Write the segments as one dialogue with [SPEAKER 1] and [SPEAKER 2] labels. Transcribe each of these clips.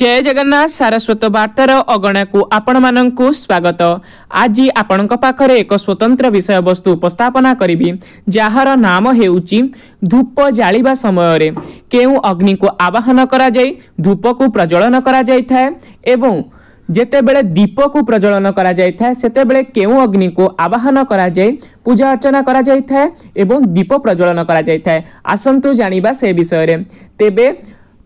[SPEAKER 1] ଜୟ ଜଗନ୍ନାଥ ସାରସ୍ୱତ ବାର୍ତ୍ତାର ଅଗଣାକୁ ଆପଣମାନଙ୍କୁ ସ୍ୱାଗତ ଆଜି ଆପଣଙ୍କ ପାଖରେ ଏକ ସ୍ୱତନ୍ତ୍ର ବିଷୟବସ୍ତୁ ଉପସ୍ଥାପନା କରିବି ଯାହାର ନାମ ହେଉଛି ଧୂପ ଜାଳିବା ସମୟରେ କେଉଁ ଅଗ୍ନିକୁ ଆବାହନ କରାଯାଇ ଧୂପକୁ ପ୍ରଜ୍ୱଳନ କରାଯାଇଥାଏ ଏବଂ ଯେତେବେଳେ ଦୀପକୁ ପ୍ରଜ୍ୱଳନ କରାଯାଇଥାଏ ସେତେବେଳେ କେଉଁ ଅଗ୍ନିକୁ ଆବାହନ କରାଯାଇ ପୂଜା ଅର୍ଚ୍ଚନା କରାଯାଇଥାଏ ଏବଂ ଦୀପ ପ୍ରଜ୍ୱଳନ କରାଯାଇଥାଏ ଆସନ୍ତୁ ଜାଣିବା ସେ ବିଷୟରେ ତେବେ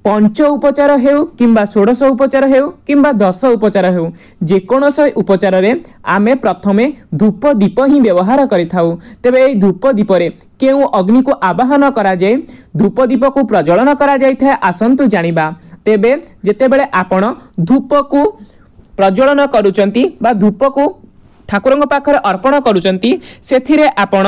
[SPEAKER 1] ପଞ୍ଚ ଉପଚାର ହେଉ କିମ୍ବା ଷୋଡ଼ଶ ଉପଚାର ହେଉ କିମ୍ବା ଦଶ ଉପଚାର ହେଉ ଯେକୌଣସି ଉପଚାରରେ ଆମେ ପ୍ରଥମେ ଧୂପ ଦୀପ ହିଁ ବ୍ୟବହାର କରିଥାଉ ତେବେ ଏହି ଧୂପ ଦୀପରେ କେଉଁ ଅଗ୍ନିକୁ ଆବାହନ କରାଯାଏ ଧୂପ ଦୀପକୁ ପ୍ରଜ୍ୱଳନ କରାଯାଇଥାଏ ଆସନ୍ତୁ ଜାଣିବା ତେବେ ଯେତେବେଳେ ଆପଣ ଧୂପକୁ ପ୍ରଜ୍ୱଳନ କରୁଛନ୍ତି ବା ଧୂପକୁ ଠାକୁରଙ୍କ ପାଖରେ ଅର୍ପଣ କରୁଛନ୍ତି ସେଥିରେ ଆପଣ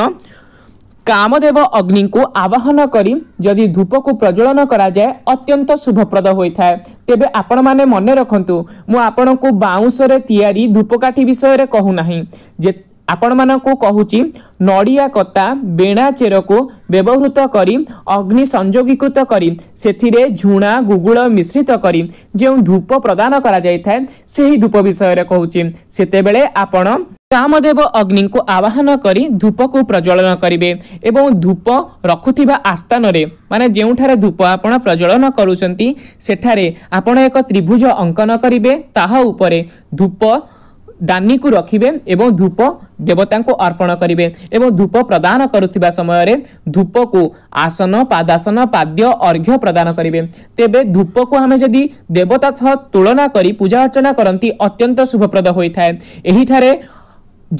[SPEAKER 1] କାମଦେବ ଅଗ୍ନିଙ୍କୁ ଆବାହନ କରି ଯଦି ଧୂପକୁ ପ୍ରଜ୍ୱଳନ କରାଯାଏ ଅତ୍ୟନ୍ତ ଶୁଭପ୍ରଦ ହୋଇଥାଏ ତେବେ ଆପଣମାନେ ମନେ ରଖନ୍ତୁ ମୁଁ ଆପଣଙ୍କୁ ବାଉଁଶରେ ତିଆରି ଧୂପକାଠି ବିଷୟରେ କହୁନାହିଁ ଯେ ଆପଣମାନଙ୍କୁ କହୁଛି ନଡ଼ିଆ କତା ବେଣା ଚେରକୁ ବ୍ୟବହୃତ କରି ଅଗ୍ନି ସଂଯୋଗୀକୃତ କରି ସେଥିରେ ଝୁଣା ଗୁଗୁଳ ମିଶ୍ରିତ କରି ଯେଉଁ ଧୂପ ପ୍ରଦାନ କରାଯାଇଥାଏ ସେହି ଧୂପ ବିଷୟରେ କହୁଛି ସେତେବେଳେ ଆପଣ କାମଦେବ ଅଗ୍ନିଙ୍କୁ ଆବାହନ କରି ଧୂପକୁ ପ୍ରଜ୍ୱଳନ କରିବେ ଏବଂ ଧୂପ ରଖୁଥିବା ଆସ୍ଥାନରେ ମାନେ ଯେଉଁଠାରେ ଧୂପ ଆପଣ ପ୍ରଜ୍ୱଳନ କରୁଛନ୍ତି ସେଠାରେ ଆପଣ ଏକ ତ୍ରିଭୁଜ ଅଙ୍କନ କରିବେ ତାହା ଉପରେ ଧୂପ ଦାନିକୁ ରଖିବେ ଏବଂ ଧୂପ ଦେବତାଙ୍କୁ ଅର୍ପଣ କରିବେ ଏବଂ ଧୂପ ପ୍ରଦାନ କରୁଥିବା ସମୟରେ ଧୂପକୁ ଆସନ ପାଦାସନ ପାଦ୍ୟ ଅର୍ଘ୍ୟ ପ୍ରଦାନ କରିବେ ତେବେ ଧୂପକୁ ଆମେ ଯଦି ଦେବତା ସହ ତୁଳନା କରି ପୂଜା ଅର୍ଚ୍ଚନା କରନ୍ତି ଅତ୍ୟନ୍ତ ଶୁଭପ୍ରଦ ହୋଇଥାଏ ଏହିଠାରେ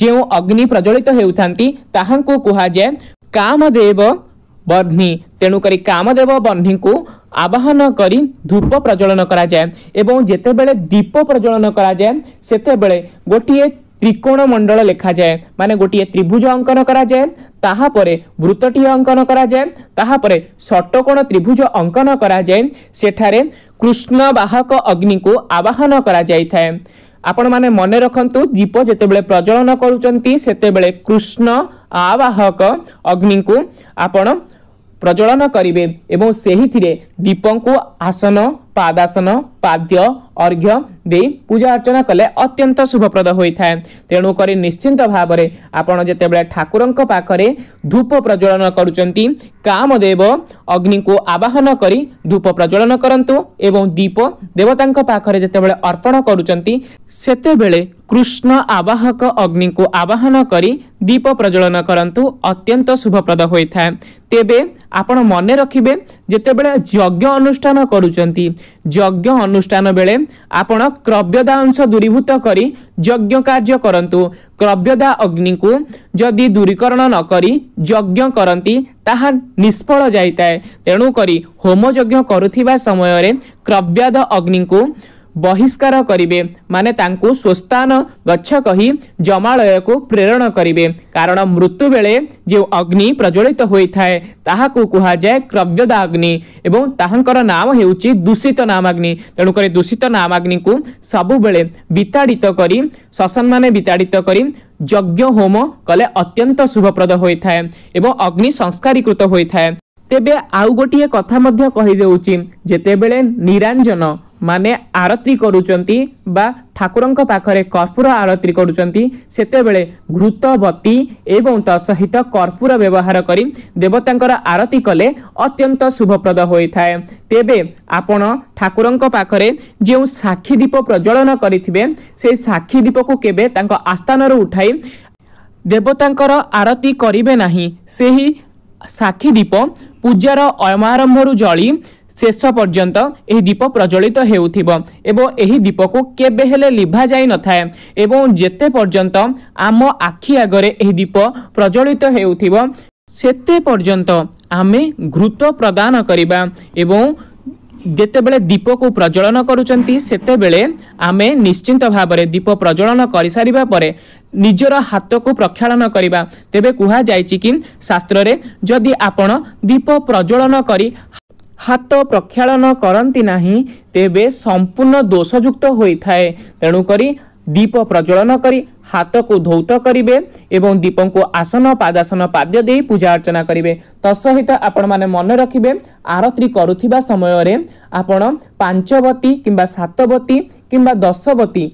[SPEAKER 1] ଯେଉଁ ଅଗ୍ନି ପ୍ରଜ୍ୱଳିତ ହେଉଥାନ୍ତି ତାହାଙ୍କୁ କୁହାଯାଏ କାମଦେବ ବହ୍ନି ତେଣୁକରି କାମଦେବ ବହ୍ନିଙ୍କୁ ଆବାହନ କରି ଧୂପ ପ୍ରଜ୍ୱଳନ କରାଯାଏ ଏବଂ ଯେତେବେଳେ ଦୀପ ପ୍ରଜ୍ୱଳନ କରାଯାଏ ସେତେବେଳେ ଗୋଟିଏ ত্রিকোণ মণ্ডল লেখা যায় মানে গোটিয়ে ত্রিভুজ অঙ্কন করা যায় তাহাপরে বৃত্তটি অঙ্কন করা যায় তাহাপরে ষটকোণ ত্রিভুজ অঙ্কন করা যায় সেঠারে কৃষ্ণ বাহক অগ্নিকু আবাহন করা যাইଥାଏ ଆପଣମାନେ ମନେ ରଖନ୍ତୁ ଦୀପ ଯେତେବେଳେ ପ୍ରଜ୍ୱଳନ କରୁଛନ୍ତି ସେତେବେଳେ କୃଷ୍ଣ ଆବାହକ ଅଗ୍ନିଙ୍କୁ ଆପଣ ପ୍ରଜଳନ କରିବେ ଏବଂ ସେହିଥିରେ ଦୀପଙ୍କୁ ଆସନ ପାଦାସନ ପାଦ୍ୟ ଅର୍ଘ୍ୟ ଦେଇ ପୂଜା ଅର୍ଚ୍ଚନା କଲେ ଅତ୍ୟନ୍ତ ଶୁଭପ୍ରଦ ହୋଇଥାଏ ତେଣୁକରି ନିଶ୍ଚିନ୍ତ ଭାବରେ ଆପଣ ଯେତେବେଳେ ଠାକୁରଙ୍କ ପାଖରେ ଧୂପ ପ୍ରଜ୍ୱଳନ କରୁଛନ୍ତି କାମଦେବ ଅଗ୍ନିକୁ ଆବାହନ କରି ଧୂପ ପ୍ରଜ୍ୱଳନ କରନ୍ତୁ ଏବଂ ଦୀପ ଦେବତାଙ୍କ ପାଖରେ ଯେତେବେଳେ ଅର୍ପଣ କରୁଛନ୍ତି ସେତେବେଳେ କୃଷ୍ଣ ଆବାହକ ଅଗ୍ନିକୁ ଆବାହନ କରି ଦୀପ ପ୍ରଜ୍ୱଳନ କରନ୍ତୁ ଅତ୍ୟନ୍ତ ଶୁଭପ୍ରଦ ହୋଇଥାଏ ତେବେ ଆପଣ ମନେ ରଖିବେ ଯେତେବେଳେ ଯଜ୍ଞ ଅନୁଷ୍ଠାନ କରୁଛନ୍ତି ଯଜ୍ଞ ଅନୁଷ୍ଠାନ ବେଳେ ଆପଣ କ୍ରବ୍ୟଦା ଅଂଶ ଦୂରୀଭୂତ କରି ଯଜ୍ଞ କାର୍ଯ୍ୟ କରନ୍ତୁ କ୍ରବ୍ୟଦା ଅଗ୍ନିକୁ ଯଦି ଦୂରୀକରଣ ନ କରି ଯଜ୍ଞ କରନ୍ତି ତାହା ନିଷ୍ଫଳ ଯାଇଥାଏ ତେଣୁକରି ହୋମଯଜ୍ଞ କରୁଥିବା ସମୟରେ କ୍ରବ୍ୟଦ ଅଗ୍ନିକୁ ବହିଷ୍କାର କରିବେ ମାନେ ତାଙ୍କୁ ସ୍ୱସ୍ଥାନ ଗଛ କହି ଜମାଳୟକୁ ପ୍ରେରଣ କରିବେ କାରଣ ମୃତ୍ୟୁବେଳେ ଯେଉଁ ଅଗ୍ନି ପ୍ରଜ୍ୱଳିତ ହୋଇଥାଏ ତାହାକୁ କୁହାଯାଏ କ୍ରବ୍ୟଦା ଅଗ୍ନି ଏବଂ ତାହାଙ୍କର ନାମ ହେଉଛି ଦୂଷିତ ନାମାଗ୍ନି ତେଣୁକରି ଦୂଷିତ ନାମାଗ୍ନିକୁ ସବୁବେଳେ ବିତାଡ଼ିତ କରି ଶସନମାନେ ବିତାଡ଼ିତ କରି ଯଜ୍ଞ ହୋମ କଲେ ଅତ୍ୟନ୍ତ ଶୁଭପ୍ରଦ ହୋଇଥାଏ ଏବଂ ଅଗ୍ନି ସଂସ୍କାରୀକୃତ ହୋଇଥାଏ ତେବେ ଆଉ ଗୋଟିଏ କଥା ମଧ୍ୟ କହିଦେଉଛି ଯେତେବେଳେ ନିରାଞ୍ଜନ ମାନେ ଆରତୀ କରୁଛନ୍ତି ବା ଠାକୁରଙ୍କ ପାଖରେ କର୍ପୂର ଆରତୀ କରୁଛନ୍ତି ସେତେବେଳେ ଘୃତବତୀ ଏବଂ ତତ୍ସହିତ କର୍ପୂର ବ୍ୟବହାର କରି ଦେବତାଙ୍କର ଆରତୀ କଲେ ଅତ୍ୟନ୍ତ ଶୁଭପ୍ରଦ ହୋଇଥାଏ ତେବେ ଆପଣ ଠାକୁରଙ୍କ ପାଖରେ ଯେଉଁ ସାକ୍ଷୀ ଦୀପ ପ୍ରଜ୍ୱଳନ କରିଥିବେ ସେହି ସାକ୍ଷୀ ଦୀପକୁ କେବେ ତାଙ୍କ ଆସ୍ଥାନରୁ ଉଠାଇ ଦେବତାଙ୍କର ଆରତୀ କରିବେ ନାହିଁ ସେହି ସାକ୍ଷୀ ଦୀପ ପୂଜାର ଅୟମାରମ୍ଭରୁ ଜଳି ଶେଷ ପର୍ଯ୍ୟନ୍ତ ଏହି ଦୀପ ପ୍ରଜ୍ୱଳିତ ହେଉଥିବ ଏବଂ ଏହି ଦୀପକୁ କେବେ ହେଲେ ଲିଭା ଯାଇନଥାଏ ଏବଂ ଯେତେ ପର୍ଯ୍ୟନ୍ତ ଆମ ଆଖି ଆଗରେ ଏହି ଦୀପ ପ୍ରଜ୍ୱଳିତ ହେଉଥିବ ସେତେ ପର୍ଯ୍ୟନ୍ତ ଆମେ ଘୃତ ପ୍ରଦାନ କରିବା ଏବଂ ଯେତେବେଳେ ଦୀପକୁ ପ୍ରଜ୍ୱଳନ କରୁଛନ୍ତି ସେତେବେଳେ ଆମେ ନିଶ୍ଚିନ୍ତ ଭାବରେ ଦୀପ ପ୍ରଜ୍ୱଳନ କରିସାରିବା ପରେ ନିଜର ହାତକୁ ପ୍ରକ୍ଷାଳନ କରିବା ତେବେ କୁହାଯାଇଛି କି ଶାସ୍ତ୍ରରେ ଯଦି ଆପଣ ଦୀପ ପ୍ରଜ୍ୱଳନ କରି ହାତ ପ୍ରକ୍ଷାଳନ କରନ୍ତି ନାହିଁ ତେବେ ସମ୍ପୂର୍ଣ୍ଣ ଦୋଷଯୁକ୍ତ ହୋଇଥାଏ ତେଣୁକରି ଦୀପ ପ୍ରଜ୍ୱଳନ କରି ହାତକୁ ଧୌତ କରିବେ ଏବଂ ଦୀପଙ୍କୁ ଆସନ ପାଦାସନ ପାଦ୍ୟ ଦେଇ ପୂଜା ଅର୍ଚ୍ଚନା କରିବେ ତତ୍ସହିତ ଆପଣମାନେ ମନେ ରଖିବେ ଆରତୀ କରୁଥିବା ସମୟରେ ଆପଣ ପାଞ୍ଚବତୀ କିମ୍ବା ସାତବତୀ କିମ୍ବା ଦଶବତୀ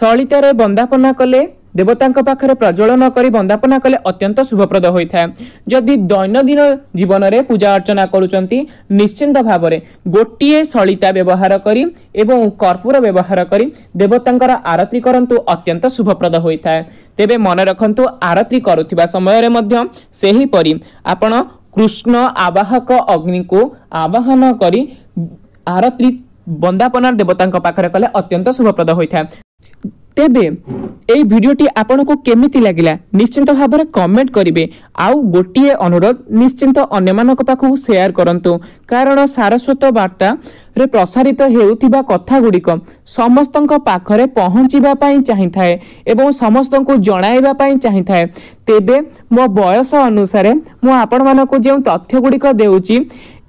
[SPEAKER 1] ସଳିତାରେ ବନ୍ଦାପନା କଲେ ଦେବତାଙ୍କ ପାଖରେ ପ୍ରଜ୍ୱଳନ କରି ବନ୍ଦାପନା କଲେ ଅତ୍ୟନ୍ତ ଶୁଭପ୍ରଦ ହୋଇଥାଏ ଯଦି ଦୈନନ୍ଦିନ ଜୀବନରେ ପୂଜା ଅର୍ଚ୍ଚନା କରୁଛନ୍ତି ନିଶ୍ଚିନ୍ତ ଭାବରେ ଗୋଟିଏ ସଳିତା ବ୍ୟବହାର କରି ଏବଂ କର୍ପୁର ବ୍ୟବହାର କରି ଦେବତାଙ୍କର ଆରତୀ କରନ୍ତୁ ଅତ୍ୟନ୍ତ ଶୁଭପ୍ରଦ ହୋଇଥାଏ ତେବେ ମନେ ରଖନ୍ତୁ ଆରତୀ କରୁଥିବା ସମୟରେ ମଧ୍ୟ ସେହିପରି ଆପଣ କୃଷ୍ଣ ଆବାହକ ଅଗ୍ନିକୁ ଆବାହନ କରି ଆରତୀ ବନ୍ଦାପନା ଦେବତାଙ୍କ ପାଖରେ କଲେ ଅତ୍ୟନ୍ତ ଶୁଭପ୍ରଦ ହୋଇଥାଏ ତେବେ এই ভিডিওটি আপনার কেমিতি লাগিলা নিশ্চিন্ত ভাবে কমেন্ট করবে আউ গোটিয়ে অনুরোধ নিশ্চিন্ত অন্যমানক পাখু সেয়ার করন্তু কারণ সারস্বত বার্তা ରେ ପ୍ରସାରିତ ହେଉଥିବା କଥାଗୁଡ଼ିକ ସମସ୍ତଙ୍କ ପାଖରେ ପହଞ୍ଚିବା ପାଇଁ ଚାହିଁଥାଏ ଏବଂ ସମସ୍ତଙ୍କୁ ଜଣାଇବା ପାଇଁ ଚାହିଁଥାଏ ତେବେ ମୋ ବୟସ ଅନୁସାରେ ମୁଁ ଆପଣମାନଙ୍କୁ ଯେଉଁ ତଥ୍ୟଗୁଡ଼ିକ ଦେଉଛି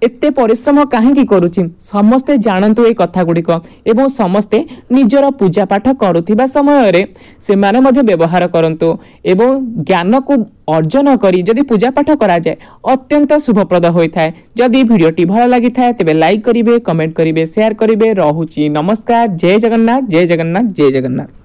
[SPEAKER 1] এতে পরিশ্রম কাহি করুছি সমস্তে জাণতু এই কথাগুড়িক এবং সমস্তে নিজের পূজাপাঠ করুবা সময়ের সে ব্যবহার করতু এবং জ্ঞানকু অর্জন করে যদি পূজাপাঠ করা যায় অত্যন্ত শুভপ্রদ হয়ে থাকে যদি ভিডিওটি ভালো লাগি থাকে তবে লাইক করবে কমেন্ট করবে সেয়ার করবে রহুচি নমস্কার জয় জগন্নাথ জয় জগন্নাথ জয় জগন্নাথ